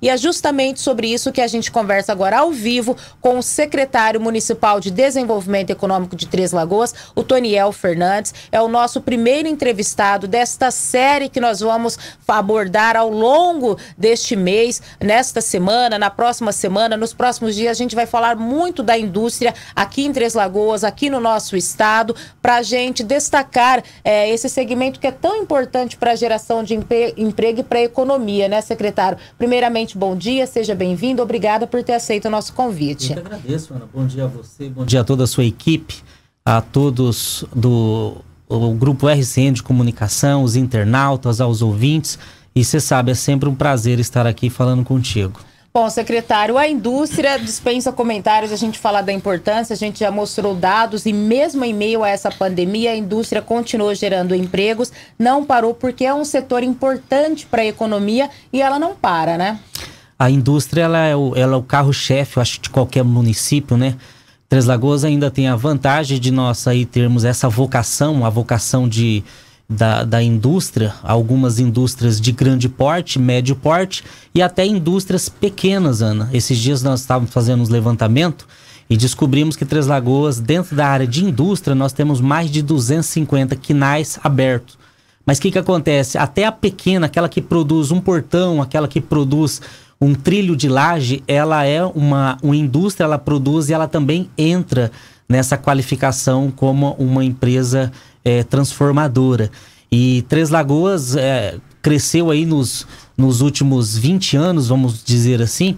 E é justamente sobre isso que a gente conversa agora ao vivo com o secretário municipal de Desenvolvimento Econômico de Três Lagoas, o Toniel Fernandes. É o nosso primeiro entrevistado desta série que nós vamos abordar ao longo deste mês, nesta semana, na próxima semana, nos próximos dias. A gente vai falar muito da indústria aqui em Três Lagoas, aqui no nosso estado, para a gente destacar é, esse segmento que é tão importante para a geração de emprego e para a economia, né, secretário? Primeiramente, novamente, bom dia, seja bem-vindo. Obrigada por ter aceito o nosso convite. Eu que agradeço, Ana. Bom dia a você, bom dia a toda a sua equipe, a todos do o grupo RCN de comunicação, os internautas, aos ouvintes. E você sabe, é sempre um prazer estar aqui falando contigo. Bom, secretário, a indústria dispensa comentários, a gente fala da importância, a gente já mostrou dados e mesmo em meio a essa pandemia, a indústria continuou gerando empregos, não parou porque é um setor importante para a economia e ela não para, né? A indústria ela é o, é o carro-chefe, eu acho, de qualquer município, né? Três Lagoas ainda tem a vantagem de nós aí termos essa vocação, a vocação de da, da indústria, algumas indústrias de grande porte, médio porte e até indústrias pequenas, Ana. Esses dias nós estávamos fazendo uns levantamentos e descobrimos que Três Lagoas, dentro da área de indústria, nós temos mais de 250 quinais abertos. Mas o que, que acontece? Até a pequena, aquela que produz um portão, aquela que produz um trilho de laje, ela é uma, uma indústria, ela produz e ela também entra nessa qualificação como uma empresa é, transformadora. E Três Lagoas é, cresceu aí nos, nos últimos 20 anos, vamos dizer assim.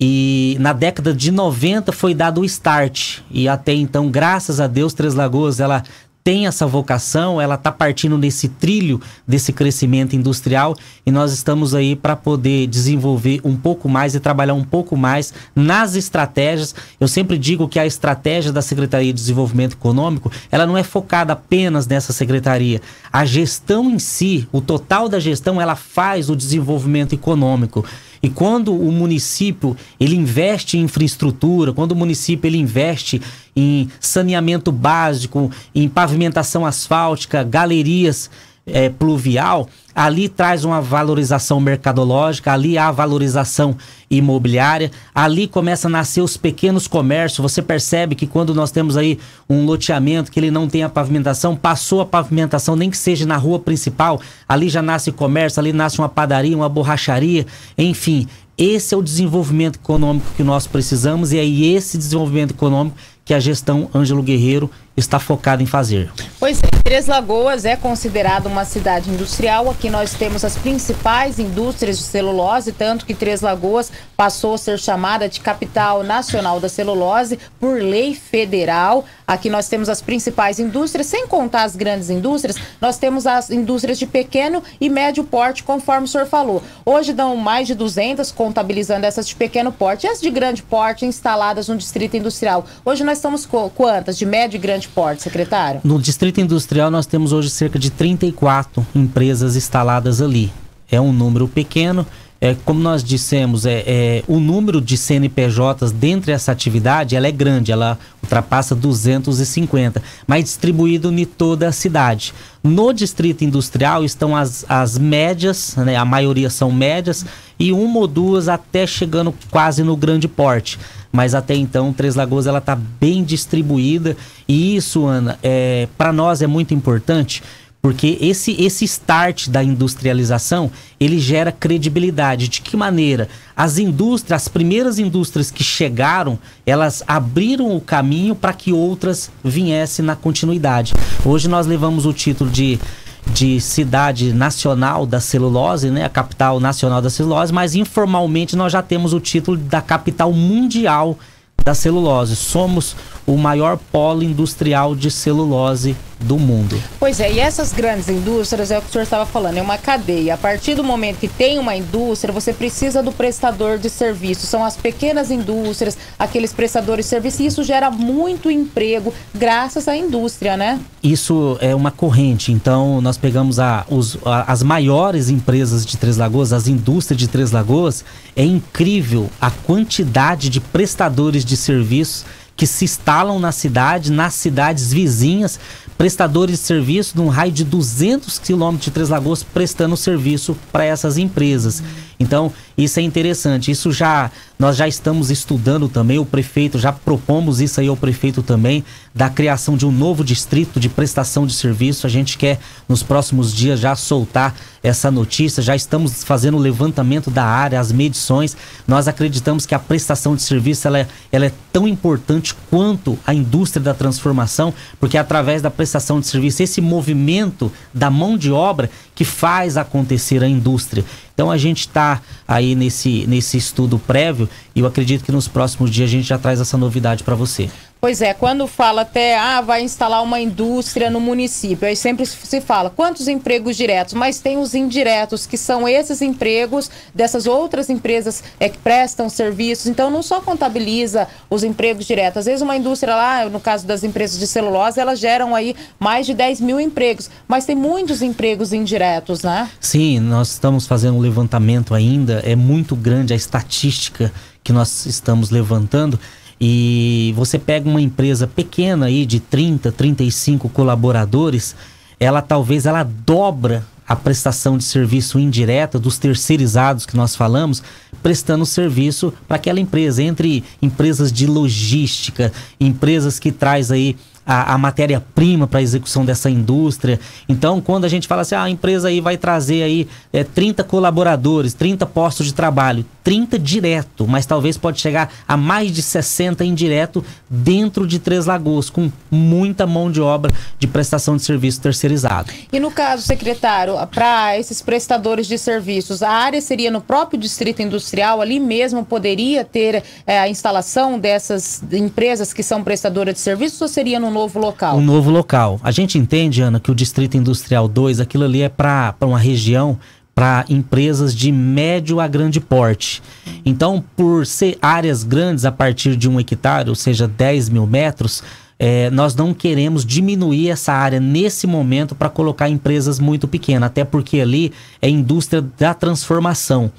E na década de 90 foi dado o start. E até então, graças a Deus, Três Lagoas ela tem essa vocação, ela está partindo nesse trilho desse crescimento industrial e nós estamos aí para poder desenvolver um pouco mais e trabalhar um pouco mais nas estratégias. Eu sempre digo que a estratégia da Secretaria de Desenvolvimento Econômico, ela não é focada apenas nessa secretaria. A gestão em si, o total da gestão, ela faz o desenvolvimento econômico. E quando o município ele investe em infraestrutura, quando o município ele investe em saneamento básico, em pavimentação asfáltica, galerias é, pluvial, ali traz uma valorização mercadológica, ali há valorização imobiliária, ali começa a nascer os pequenos comércios. Você percebe que quando nós temos aí um loteamento que ele não tem a pavimentação, passou a pavimentação, nem que seja na rua principal, ali já nasce comércio, ali nasce uma padaria, uma borracharia, enfim. Esse é o desenvolvimento econômico que nós precisamos e é esse desenvolvimento econômico que a gestão Ângelo Guerreiro está focado em fazer. Pois é, Três Lagoas é considerada uma cidade industrial. Aqui nós temos as principais indústrias de celulose, tanto que Três Lagoas passou a ser chamada de capital nacional da celulose por lei federal. Aqui nós temos as principais indústrias, sem contar as grandes indústrias, nós temos as indústrias de pequeno e médio porte, conforme o senhor falou. Hoje dão mais de 200, contabilizando essas de pequeno porte e as de grande porte instaladas no distrito industrial. Hoje nós estamos quantas? De médio e grande porte, secretário? No Distrito Industrial, nós temos hoje cerca de 34 empresas instaladas ali. É um número pequeno. É, como nós dissemos, é, é o número de CNPJs dentro dessa atividade ela é grande, ela ultrapassa 250, mas distribuído em toda a cidade. No Distrito Industrial estão as, as médias, né, a maioria são médias, e uma ou duas até chegando quase no grande porte mas até então Três Lagoas ela tá bem distribuída e isso, Ana, é, para nós é muito importante porque esse, esse start da industrialização, ele gera credibilidade. De que maneira? As indústrias, as primeiras indústrias que chegaram, elas abriram o caminho para que outras viessem na continuidade. Hoje nós levamos o título de de cidade nacional da celulose, né, a capital nacional da celulose, mas informalmente nós já temos o título da capital mundial da celulose. Somos o maior polo industrial de celulose do mundo. Pois é, e essas grandes indústrias, é o que o senhor estava falando, é uma cadeia. A partir do momento que tem uma indústria, você precisa do prestador de serviço. São as pequenas indústrias, aqueles prestadores de serviço, e isso gera muito emprego graças à indústria, né? Isso é uma corrente. Então, nós pegamos a, os, a, as maiores empresas de Três Lagoas, as indústrias de Três Lagoas, é incrível a quantidade de prestadores de serviços que se instalam na cidade, nas cidades vizinhas, prestadores de serviço num raio de 200 quilômetros de Três Lagoas prestando serviço para essas empresas. Uhum. Então, isso é interessante. Isso já nós já estamos estudando também o prefeito, já propomos isso aí ao prefeito também da criação de um novo distrito de prestação de serviço. A gente quer nos próximos dias já soltar essa notícia. Já estamos fazendo o levantamento da área, as medições. Nós acreditamos que a prestação de serviço ela é, ela é tão importante quanto a indústria da transformação, porque através da prestação de serviço, esse movimento da mão de obra que faz acontecer a indústria. Então a gente está aí nesse, nesse estudo prévio e eu acredito que nos próximos dias a gente já traz essa novidade para você. Pois é, quando fala até, ah, vai instalar uma indústria no município, aí sempre se fala quantos empregos diretos, mas tem os indiretos, que são esses empregos dessas outras empresas é, que prestam serviços. Então, não só contabiliza os empregos diretos. Às vezes, uma indústria lá, no caso das empresas de celulose, elas geram aí mais de 10 mil empregos, mas tem muitos empregos indiretos, né? Sim, nós estamos fazendo um levantamento ainda, é muito grande a estatística que nós estamos levantando. E você pega uma empresa pequena aí de 30, 35 colaboradores, ela talvez ela dobra a prestação de serviço indireta dos terceirizados que nós falamos, prestando serviço para aquela empresa, entre empresas de logística, empresas que traz aí a, a matéria-prima para a execução dessa indústria. Então, quando a gente fala assim, ah, a empresa aí vai trazer aí é, 30 colaboradores, 30 postos de trabalho, 30 direto, mas talvez pode chegar a mais de 60 indireto dentro de Três Lagoas, com muita mão de obra de prestação de serviço terceirizado. E no caso, secretário, para esses prestadores de serviços, a área seria no próprio distrito industrial, ali mesmo poderia ter é, a instalação dessas empresas que são prestadoras de serviços ou seria no novo local. Um novo local. A gente entende, Ana, que o Distrito Industrial 2, aquilo ali é para uma região para empresas de médio a grande porte. Então, por ser áreas grandes a partir de um hectare, ou seja, 10 mil metros, é, nós não queremos diminuir essa área nesse momento para colocar empresas muito pequenas, até porque ali é indústria da transformação.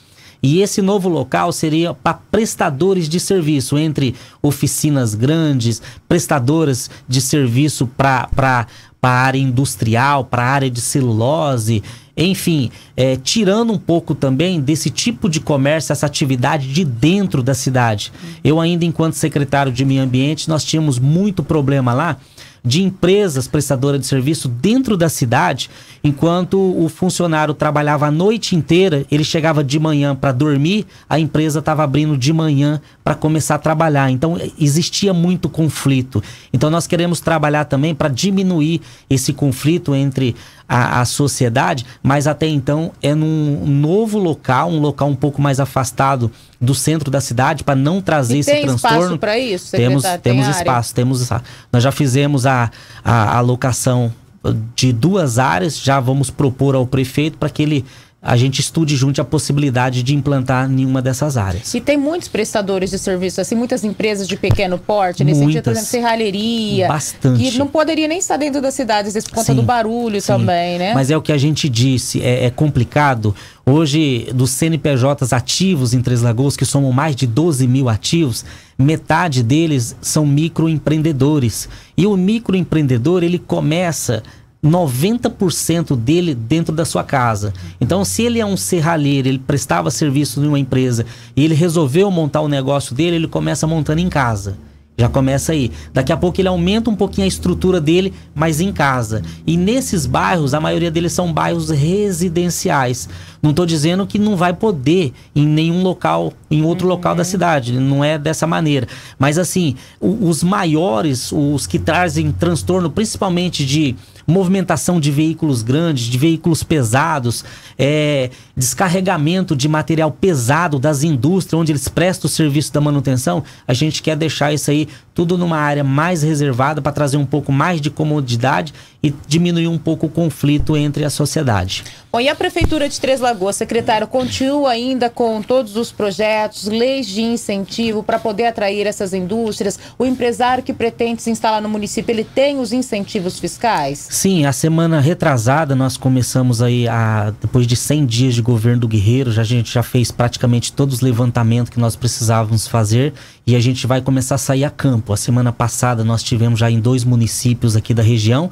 E esse novo local seria para prestadores de serviço, entre oficinas grandes, prestadoras de serviço para a área industrial, para a área de celulose, enfim, é, tirando um pouco também desse tipo de comércio, essa atividade de dentro da cidade. Eu ainda, enquanto secretário de meio ambiente, nós tínhamos muito problema lá de empresas prestadoras de serviço dentro da cidade, enquanto o funcionário trabalhava a noite inteira, ele chegava de manhã para dormir, a empresa estava abrindo de manhã para começar a trabalhar. Então é, existia muito conflito. Então nós queremos trabalhar também para diminuir esse conflito entre a, a sociedade, mas até então é num novo local, um local um pouco mais afastado do centro da cidade para não trazer e esse tem transtorno. Espaço para isso, Temos, tem temos área? espaço, temos nós já fizemos a, a, a locação de duas áreas, já vamos propor ao prefeito para que ele a gente estude junto a possibilidade de implantar nenhuma dessas áreas. E tem muitos prestadores de serviço, assim, muitas empresas de pequeno porte, nesse muitas, dia, por exemplo, serralheria. Bastante. Que não poderia nem estar dentro das cidades por conta sim, do barulho sim. também, né? Mas é o que a gente disse, é, é complicado. Hoje, dos CNPJs ativos em Três Lagoas, que somam mais de 12 mil ativos, metade deles são microempreendedores. E o microempreendedor, ele começa 90% dele dentro da sua casa. Então, se ele é um serralheiro, ele prestava serviço em uma empresa e ele resolveu montar o negócio dele, ele começa montando em casa. Já começa aí. Daqui a pouco ele aumenta um pouquinho a estrutura dele, mas em casa. E nesses bairros, a maioria deles são bairros residenciais. Não estou dizendo que não vai poder em nenhum local, em outro uhum. local da uhum. cidade. Não é dessa maneira. Mas assim, os maiores, os que trazem transtorno, principalmente de movimentação de veículos grandes, de veículos pesados, é, descarregamento de material pesado das indústrias onde eles prestam o serviço da manutenção, a gente quer deixar isso aí tudo numa área mais reservada para trazer um pouco mais de comodidade e diminuir um pouco o conflito entre a sociedade. Bom, e a Prefeitura de Três Lagoas, secretário, continua ainda com todos os projetos, leis de incentivo para poder atrair essas indústrias? O empresário que pretende se instalar no município, ele tem os incentivos fiscais? Sim, a semana retrasada nós começamos aí a depois de 100 dias de governo do Guerreiro, já a gente já fez praticamente todos os levantamentos que nós precisávamos fazer e a gente vai começar a sair a campo. A semana passada nós tivemos já em dois municípios aqui da região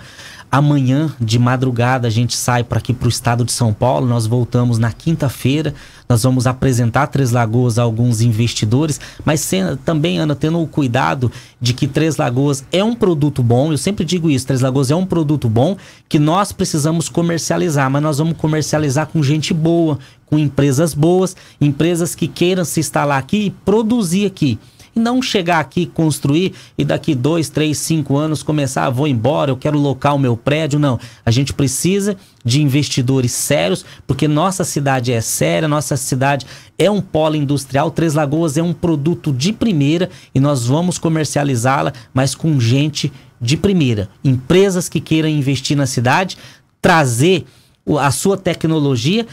Amanhã, de madrugada, a gente sai para aqui para o estado de São Paulo. Nós voltamos na quinta-feira. Nós vamos apresentar Três Lagoas a alguns investidores. Mas também, Ana, tendo o cuidado de que Três Lagoas é um produto bom. Eu sempre digo isso: Três Lagoas é um produto bom que nós precisamos comercializar. Mas nós vamos comercializar com gente boa, com empresas boas, empresas que queiram se instalar aqui e produzir aqui. E não chegar aqui, construir e daqui dois, três, cinco anos começar, ah, vou embora, eu quero locar o meu prédio. Não. A gente precisa de investidores sérios, porque nossa cidade é séria, nossa cidade é um polo industrial. Três Lagoas é um produto de primeira e nós vamos comercializá-la, mas com gente de primeira. Empresas que queiram investir na cidade, trazer a sua tecnologia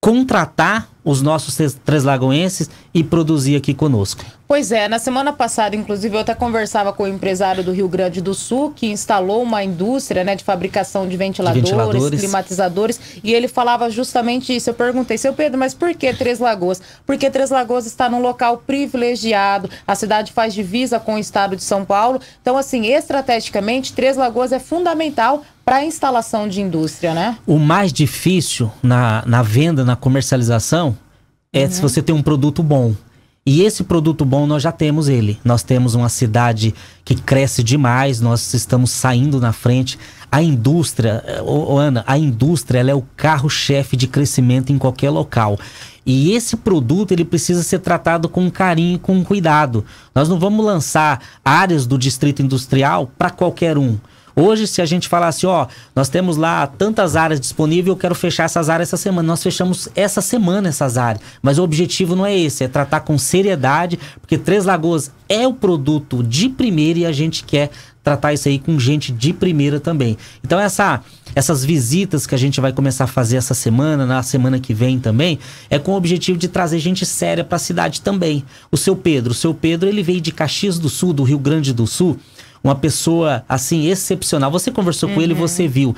contratar os nossos três lagoenses e produzir aqui conosco. Pois é, na semana passada, inclusive, eu até conversava com o um empresário do Rio Grande do Sul, que instalou uma indústria né, de fabricação de ventiladores, de ventiladores, climatizadores, e ele falava justamente isso. Eu perguntei, seu Pedro, mas por que Três Lagoas? Porque Três Lagoas está num local privilegiado, a cidade faz divisa com o estado de São Paulo. Então, assim, estrategicamente, Três Lagoas é fundamental para a instalação de indústria, né? O mais difícil na, na venda, na comercialização, é uhum. se você tem um produto bom. E esse produto bom nós já temos ele. Nós temos uma cidade que cresce demais, nós estamos saindo na frente. A indústria, oh, Ana, a indústria ela é o carro-chefe de crescimento em qualquer local. E esse produto ele precisa ser tratado com carinho, com cuidado. Nós não vamos lançar áreas do distrito industrial para qualquer um. Hoje, se a gente falar assim, ó, nós temos lá tantas áreas disponíveis, eu quero fechar essas áreas essa semana. Nós fechamos essa semana essas áreas. Mas o objetivo não é esse, é tratar com seriedade, porque Três Lagoas é o produto de primeira e a gente quer tratar isso aí com gente de primeira também. Então essa essas visitas que a gente vai começar a fazer essa semana, na semana que vem também, é com o objetivo de trazer gente séria para a cidade também. O seu Pedro, o seu Pedro, ele veio de Caxias do Sul, do Rio Grande do Sul, uma pessoa assim excepcional. Você conversou uhum. com ele, uhum. você viu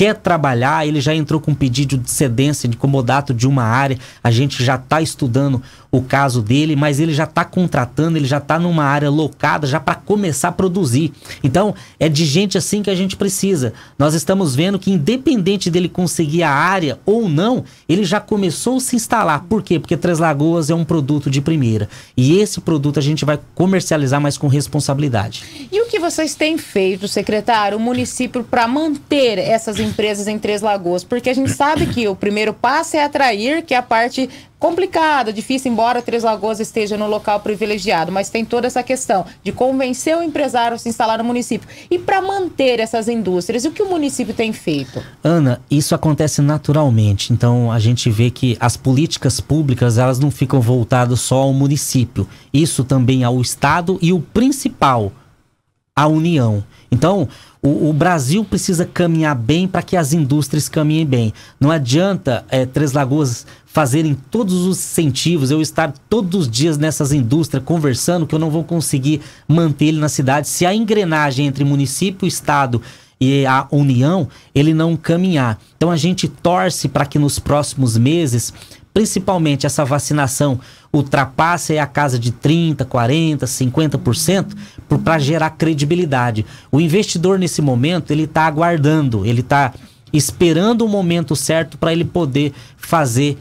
quer trabalhar, ele já entrou com um pedido de cedência, de comodato de uma área, a gente já está estudando o caso dele, mas ele já está contratando, ele já está numa área locada já para começar a produzir. Então, é de gente assim que a gente precisa. Nós estamos vendo que, independente dele conseguir a área ou não, ele já começou a se instalar. Por quê? Porque Três Lagoas é um produto de primeira. E esse produto a gente vai comercializar, mas com responsabilidade. E o que vocês têm feito, secretário, o município, para manter essas empresas? empresas em Três Lagoas? Porque a gente sabe que o primeiro passo é atrair, que é a parte complicada, difícil, embora Três Lagoas esteja no local privilegiado, mas tem toda essa questão de convencer o empresário a se instalar no município. E para manter essas indústrias, o que o município tem feito? Ana, isso acontece naturalmente. Então a gente vê que as políticas públicas, elas não ficam voltadas só ao município. Isso também ao estado e o principal, a união. Então, o, o Brasil precisa caminhar bem para que as indústrias caminhem bem. Não adianta é, Três Lagoas fazerem todos os incentivos, eu estar todos os dias nessas indústrias conversando que eu não vou conseguir manter ele na cidade se a engrenagem entre município, estado e a união ele não caminhar. Então a gente torce para que nos próximos meses principalmente essa vacinação ultrapasse a casa de 30, 40, 50% para gerar credibilidade. O investidor nesse momento, ele está aguardando, ele está esperando o momento certo para ele poder fazer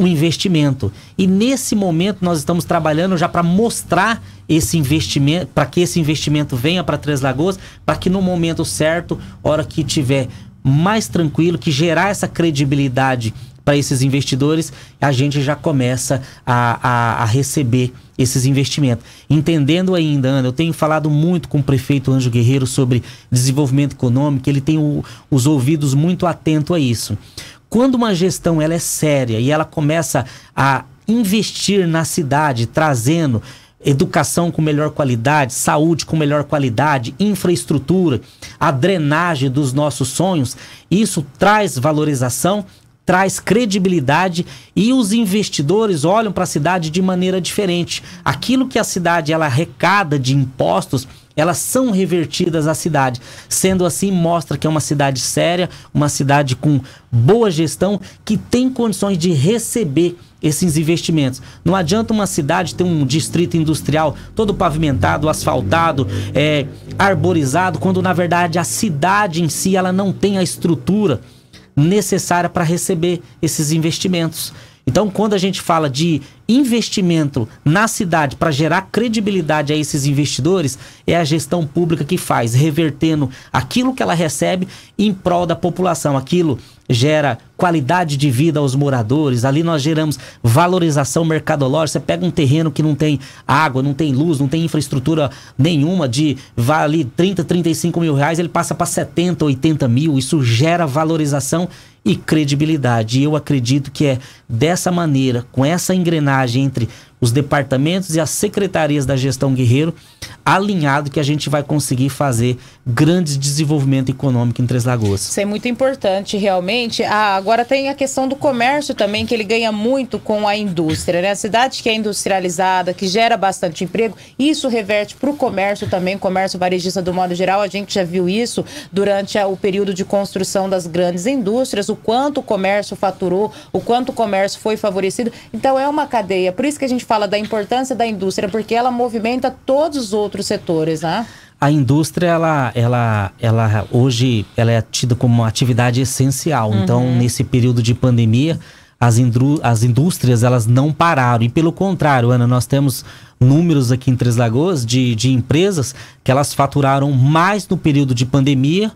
o investimento. E nesse momento nós estamos trabalhando já para mostrar esse investimento, para que esse investimento venha para Três Lagoas, para que no momento certo, hora que tiver mais tranquilo, que gerar essa credibilidade para esses investidores, a gente já começa a, a, a receber esses investimentos. Entendendo ainda, Ana, eu tenho falado muito com o prefeito Anjo Guerreiro sobre desenvolvimento econômico, ele tem o, os ouvidos muito atento a isso. Quando uma gestão ela é séria e ela começa a investir na cidade, trazendo educação com melhor qualidade, saúde com melhor qualidade, infraestrutura, a drenagem dos nossos sonhos, isso traz valorização traz credibilidade e os investidores olham para a cidade de maneira diferente. Aquilo que a cidade ela arrecada de impostos, elas são revertidas à cidade. Sendo assim, mostra que é uma cidade séria, uma cidade com boa gestão, que tem condições de receber esses investimentos. Não adianta uma cidade ter um distrito industrial todo pavimentado, asfaltado, é, arborizado, quando na verdade a cidade em si ela não tem a estrutura necessária para receber esses investimentos. Então, quando a gente fala de investimento na cidade para gerar credibilidade a esses investidores, é a gestão pública que faz, revertendo aquilo que ela recebe em prol da população. Aquilo gera qualidade de vida aos moradores, ali nós geramos valorização mercadológica. Você pega um terreno que não tem água, não tem luz, não tem infraestrutura nenhuma, de vale 30, 35 mil reais, ele passa para 70, 80 mil. Isso gera valorização e credibilidade. E eu acredito que é dessa maneira, com essa engrenagem entre os departamentos e as secretarias da gestão guerreiro alinhado que a gente vai conseguir fazer grandes desenvolvimento econômico em Três Lagoas. Isso é muito importante, realmente. Ah, agora tem a questão do comércio também, que ele ganha muito com a indústria, né? A cidade que é industrializada, que gera bastante emprego, isso reverte para o comércio também, comércio varejista do modo geral. A gente já viu isso durante o período de construção das grandes indústrias, o quanto o comércio faturou, o quanto o comércio foi favorecido. Então é uma cadeia. Por isso que a gente fala da importância da indústria, porque ela movimenta todos os outros setores, né? a indústria ela, ela, ela hoje ela é tida como uma atividade essencial. Uhum. Então, nesse período de pandemia, as, as indústrias elas não pararam. E pelo contrário, Ana, nós temos números aqui em Três Lagoas de, de empresas que elas faturaram mais no período de pandemia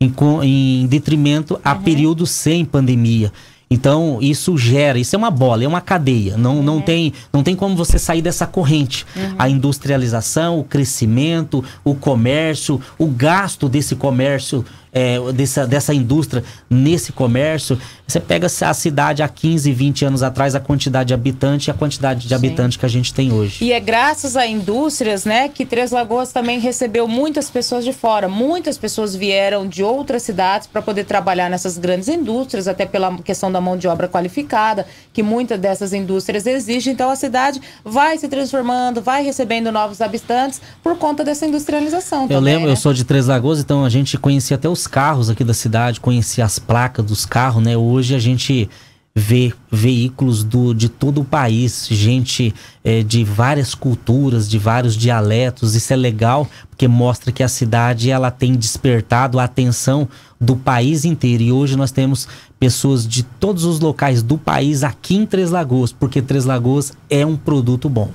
em, em detrimento a uhum. período sem pandemia. Então, isso gera, isso é uma bola, é uma cadeia. Não, não, é. tem, não tem como você sair dessa corrente. Uhum. A industrialização, o crescimento, o comércio, o gasto desse comércio é, dessa, dessa indústria nesse comércio, você pega a cidade há 15, 20 anos atrás, a quantidade de habitante e a quantidade de Sim. habitante que a gente tem hoje. E é graças a indústrias, né, que Três Lagoas também recebeu muitas pessoas de fora. Muitas pessoas vieram de outras cidades para poder trabalhar nessas grandes indústrias, até pela questão da mão de obra qualificada, que muitas dessas indústrias exigem. Então a cidade vai se transformando, vai recebendo novos habitantes por conta dessa industrialização. Eu também, lembro, né? eu sou de Três Lagoas, então a gente conhecia até o os carros aqui da cidade, conhecer as placas dos carros, né? Hoje a gente vê veículos do, de todo o país, gente é, de várias culturas, de vários dialetos. Isso é legal porque mostra que a cidade ela tem despertado a atenção do país inteiro. E hoje nós temos pessoas de todos os locais do país aqui em Três Lagoas, porque Três Lagoas é um produto bom.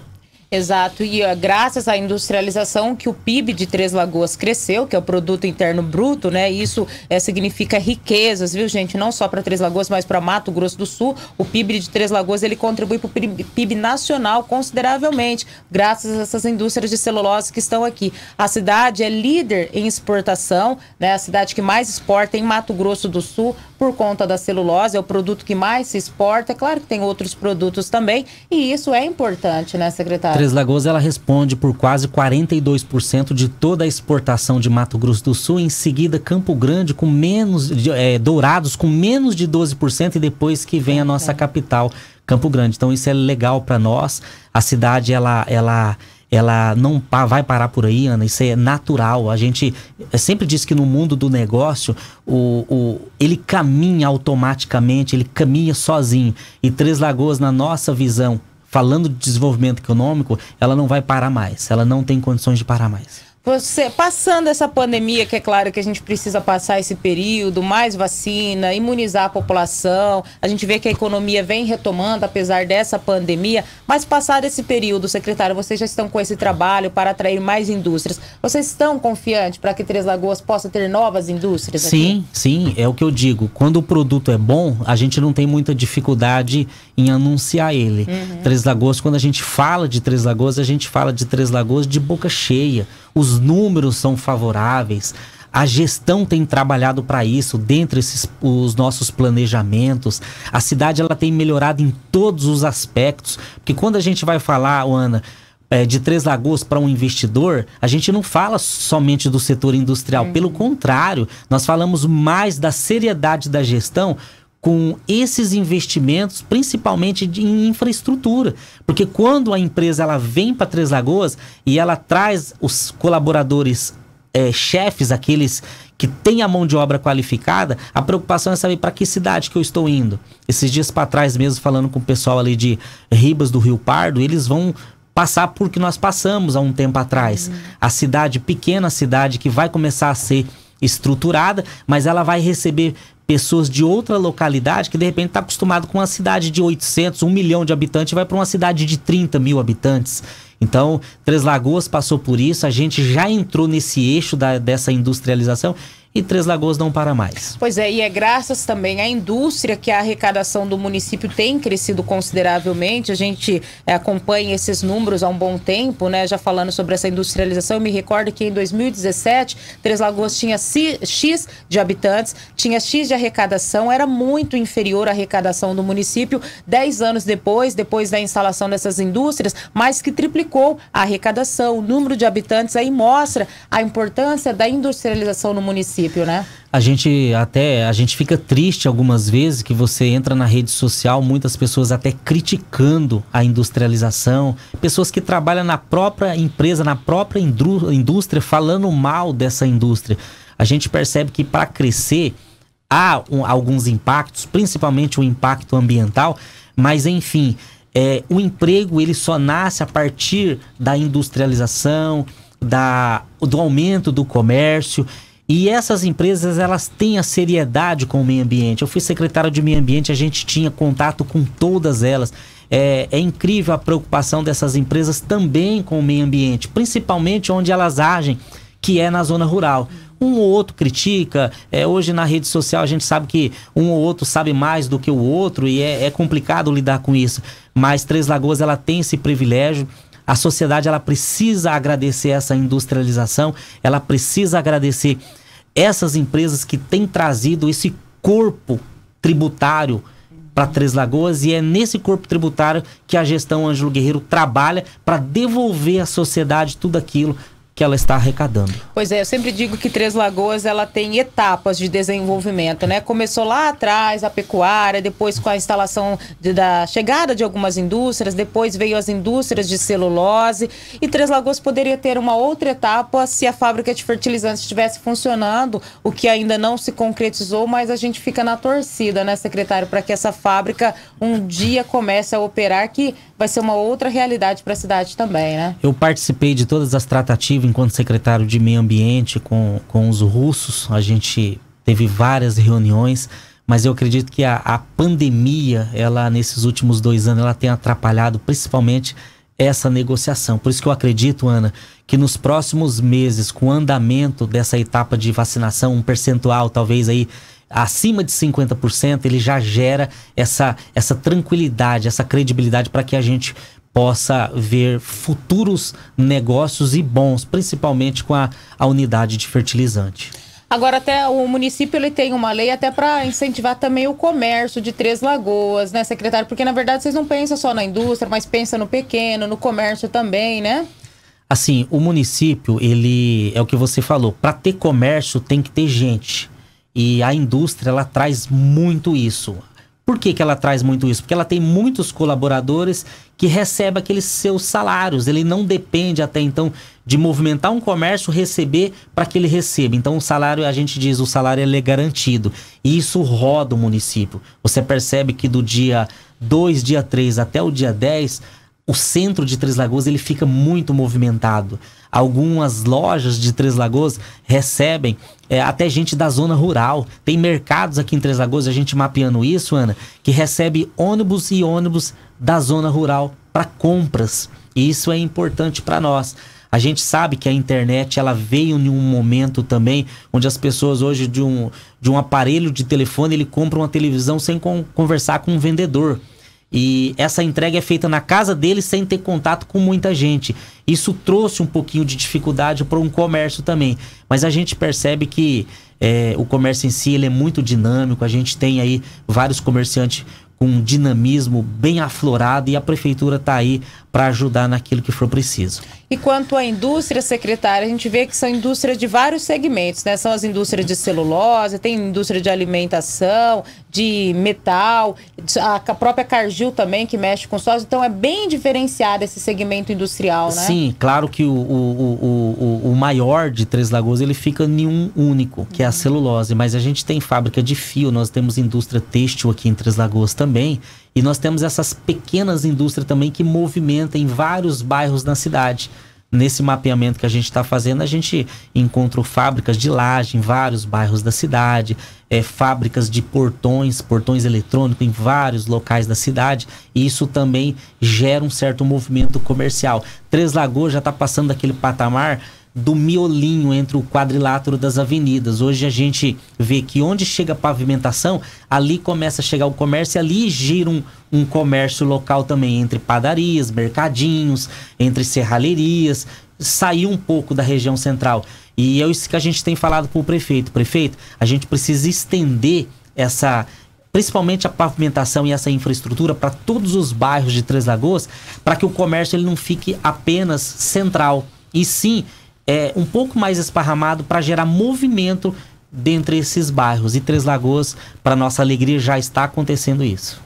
Exato, e graças à industrialização que o PIB de Três Lagoas cresceu, que é o Produto Interno Bruto, né? Isso é, significa riquezas, viu, gente? Não só para Três Lagoas, mas para Mato Grosso do Sul. O PIB de Três Lagoas ele contribui para o PIB nacional consideravelmente, graças a essas indústrias de celulose que estão aqui. A cidade é líder em exportação, né? A cidade que mais exporta em Mato Grosso do Sul, por conta da celulose, é o produto que mais se exporta. É claro que tem outros produtos também, e isso é importante, né, secretário? Três Lagoas, ela responde por quase 42% de toda a exportação de Mato Grosso do Sul, em seguida Campo Grande com menos, é, Dourados com menos de 12% e depois que vem a nossa capital, Campo Grande. Então isso é legal para nós. A cidade, ela... ela ela não vai parar por aí, Ana. Isso é natural. A gente eh, sempre diz que no mundo do negócio, o, o, ele caminha automaticamente, ele caminha sozinho. E Três Lagoas, na nossa visão, falando de desenvolvimento econômico, ela não vai parar mais. Ela não tem condições de parar mais. Você, passando essa pandemia, que é claro que a gente precisa passar esse período, mais vacina, imunizar a população, a gente vê que a economia vem retomando, apesar dessa pandemia, mas passado esse período, secretário, vocês já estão com esse trabalho para atrair mais indústrias. Vocês estão confiantes para que Três Lagoas possa ter novas indústrias? Sim, aqui? sim, é o que eu digo. Quando o produto é bom, a gente não tem muita dificuldade em anunciar ele. Uhum. Três Lagoas, quando a gente fala de Três Lagoas, a gente fala de Três Lagoas de boca cheia os números são favoráveis, a gestão tem trabalhado para isso dentro esses os nossos planejamentos. A cidade ela tem melhorado em todos os aspectos, porque quando a gente vai falar, Ana, é, de Três Lagoas para um investidor, a gente não fala somente do setor industrial. Uhum. Pelo contrário, nós falamos mais da seriedade da gestão, com esses investimentos, principalmente em infraestrutura. Porque quando a empresa ela vem para Três Lagoas e ela traz os colaboradores é, chefes, aqueles que têm a mão de obra qualificada, a preocupação é saber para que cidade que eu estou indo. Esses dias para trás mesmo, falando com o pessoal ali de Ribas do Rio Pardo, eles vão passar por que nós passamos há um tempo atrás. Uhum. A cidade, pequena cidade, que vai começar a ser estruturada, mas ela vai receber pessoas de outra localidade que de repente está acostumado com uma cidade de 800, 1 milhão de habitantes, vai para uma cidade de 30 mil habitantes. Então, Três Lagoas passou por isso, a gente já entrou nesse eixo da, dessa industrialização e Três Lagoas não para mais. Pois é, e é graças também à indústria que a arrecadação do município tem crescido consideravelmente. A gente é, acompanha esses números há um bom tempo, né? Já falando sobre essa industrialização, eu me recordo que em 2017, Três Lagoas tinha X de habitantes, tinha X de arrecadação, era muito inferior à arrecadação do município. Dez anos depois, depois da instalação dessas indústrias, mais que triplicou a arrecadação. O número de habitantes aí mostra a importância da industrialização no município né? A gente até a gente fica triste algumas vezes que você entra na rede social, muitas pessoas até criticando a industrialização, pessoas que trabalham na própria empresa, na própria indústria, falando mal dessa indústria. A gente percebe que para crescer há um, alguns impactos, principalmente o impacto ambiental, mas enfim, é, o emprego ele só nasce a partir da industrialização, da, do aumento do comércio. E essas empresas, elas têm a seriedade com o meio ambiente. Eu fui secretário de meio ambiente, a gente tinha contato com todas elas. É, é, incrível a preocupação dessas empresas também com o meio ambiente, principalmente onde elas agem, que é na zona rural. Um ou outro critica, é, hoje na rede social a gente sabe que um ou outro sabe mais do que o outro e é, é complicado lidar com isso. Mas Três Lagoas ela tem esse privilégio a sociedade ela precisa agradecer essa industrialização, ela precisa agradecer essas empresas que têm trazido esse corpo tributário para Três Lagoas e é nesse corpo tributário que a gestão Ângelo Guerreiro trabalha para devolver à sociedade tudo aquilo que ela está arrecadando. Pois é, eu sempre digo que Três Lagoas ela tem etapas de desenvolvimento, né? Começou lá atrás a pecuária, depois com a instalação de, da chegada de algumas indústrias, depois veio as indústrias de celulose e Três Lagoas poderia ter uma outra etapa se a fábrica de fertilizantes estivesse funcionando, o que ainda não se concretizou, mas a gente fica na torcida, né, secretário, para que essa fábrica um dia comece a operar que vai ser uma outra realidade para a cidade também, né? Eu participei de todas as tratativas enquanto secretário de meio ambiente com, com os russos. A gente teve várias reuniões, mas eu acredito que a, a pandemia, ela nesses últimos dois anos, ela tem atrapalhado principalmente essa negociação. Por isso que eu acredito, Ana, que nos próximos meses, com o andamento dessa etapa de vacinação, um percentual talvez aí acima de 50%, ele já gera essa, essa tranquilidade, essa credibilidade para que a gente possa ver futuros negócios e bons, principalmente com a, a unidade de fertilizante. Agora até o município ele tem uma lei até para incentivar também o comércio de Três Lagoas, né, secretário? Porque na verdade vocês não pensam só na indústria, mas pensa no pequeno, no comércio também, né? Assim, o município, ele é o que você falou, para ter comércio tem que ter gente. E a indústria, ela traz muito isso. Por que, que ela traz muito isso? Porque ela tem muitos colaboradores que recebem aqueles seus salários. Ele não depende até então de movimentar um comércio, receber para que ele receba. Então o salário, a gente diz, o salário ele é garantido. E isso roda o município. Você percebe que do dia 2, dia 3 até o dia 10 o centro de Três Lagoas ele fica muito movimentado. Algumas lojas de Três Lagoas recebem é, até gente da zona rural. Tem mercados aqui em Três Lagoas, a gente mapeando isso, Ana, que recebe ônibus e ônibus da zona rural para compras. E isso é importante para nós. A gente sabe que a internet ela veio em um momento também onde as pessoas hoje de um, de um aparelho de telefone ele compra uma televisão sem con conversar com um vendedor. E essa entrega é feita na casa dele sem ter contato com muita gente. Isso trouxe um pouquinho de dificuldade para um comércio também. Mas a gente percebe que é, o comércio em si ele é muito dinâmico. A gente tem aí vários comerciantes com um dinamismo bem aflorado e a prefeitura está aí para ajudar naquilo que for preciso. E quanto à indústria, secretária, a gente vê que são indústrias de vários segmentos, né? São as indústrias de celulose, tem indústria de alimentação, de metal, a própria Cargill também, que mexe com sólidos. Então é bem diferenciado esse segmento industrial, né? Sim, claro que o, o, o, o maior de Três Lagoas, ele fica em um único, que é a uhum. celulose. Mas a gente tem fábrica de fio, nós temos indústria têxtil aqui em Três Lagoas também. E nós temos essas pequenas indústrias também que movimentam em vários bairros da cidade. Nesse mapeamento que a gente está fazendo, a gente encontrou fábricas de laje em vários bairros da cidade, é, fábricas de portões, portões eletrônicos em vários locais da cidade, e isso também gera um certo movimento comercial. Três Lagoas já está passando daquele patamar do miolinho entre o quadrilátero das avenidas. Hoje a gente vê que onde chega a pavimentação, ali começa a chegar o comércio e ali gira um, um comércio local também, entre padarias, mercadinhos, entre serralherias, Saiu um pouco da região central. E é isso que a gente tem falado com o prefeito. Prefeito, a gente precisa estender essa principalmente a pavimentação e essa infraestrutura para todos os bairros de Três Lagoas, para que o comércio ele não fique apenas central, e sim é, um pouco mais esparramado para gerar movimento dentre esses bairros. E Três Lagoas, para nossa alegria, já está acontecendo isso.